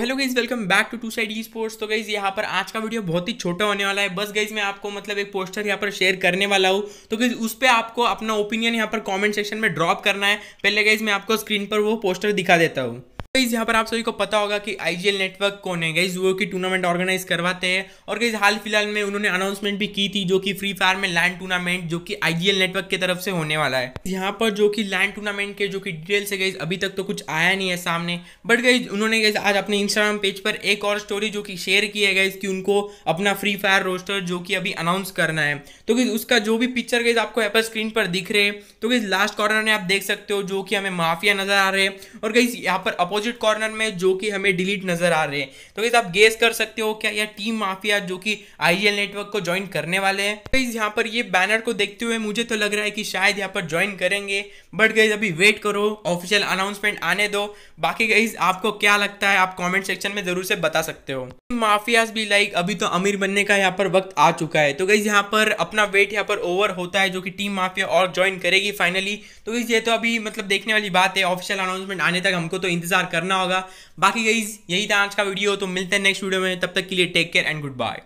hello guys welcome back to two side e sports तो guys यहाँ पर आज का वीडियो बहुत ही छोटा होने वाला है बस गाइज मैं आपको मतलब एक पोस्टर यहाँ पर शेयर करने वाला हूँ तो गाइज उस पर आपको अपना ओपिनियन यहाँ पर कमेंट सेक्शन में ड्रॉप करना है पहले गाइज मैं आपको स्क्रीन पर वो पोस्टर दिखा देता हूँ गाइज यहाँ पर आप सभी को पता होगा कि आईजीएल नेटवर्क कौन है गाइज वो की टूर्नामेंट ऑर्गेनाइज करवाते हैं और गाइज हाल फिलहाल में उन्होंने अनाउंसमेंट भी की थी जो कि फ्री फायर में लैंड टूर्नामेंट जो कि आईजीएल नेटवर्क की तरफ से होने वाला है यहाँ पर जो कि लैंड टूर्नामेंट के जो कि डिटेल्स है गाइज अभी तक तो कुछ आया नहीं है सामने बट गाइज उन्होंने गाइज आज अपने इंस्टाग्राम पेज पर एक और स्टोरी जो कि शेयर की है गाइज की उनको अपना फ्री फायर रोस्टर जो कि अभी अनाउंस करना है तो गाइज उसका जो भी पिक्चर गाइज आपको एप्पल स्क्रीन पर दिख रहे हैं तो गाइज लास्ट कॉर्नर में आप देख सकते हो जो कि हमें माफिया नजर आ रहे हैं और गाइज यहाँ पर अपोज अपोजिट कॉर्नर में जो कि हमें डिलीट नजर आ रहे हैं तो आप गेस कर सकते हो क्या यह टीम माफिया जो कि आई नेटवर्क को ज्वाइन करने वाले हैं तो यहाँ पर ये बैनर को देखते हुए मुझे तो लग रहा है कि शायद यहाँ पर ज्वाइन करेंगे बट गई अभी वेट करो ऑफिशियल अनाउंसमेंट आने दो बाकी गाइज आपको क्या लगता है आप कॉमेंट सेक्शन में जरूर से बता सकते हो माफियाज भी लाइक अभी तो अमीर बनने का यहाँ पर वक्त आ चुका है तो गई यहाँ पर अपना वेट यहाँ पर ओवर होता है जो कि टीम माफिया और ज्वाइन करेगी फाइनली तो ये तो अभी मतलब देखने वाली बात है ऑफिशियल अनाउंसमेंट आने तक हमको तो इंतजार करना होगा बाकी यही यही था आज का वीडियो तो मिलते हैं नेक्स्ट वीडियो में तब तक के लिए take care and good bye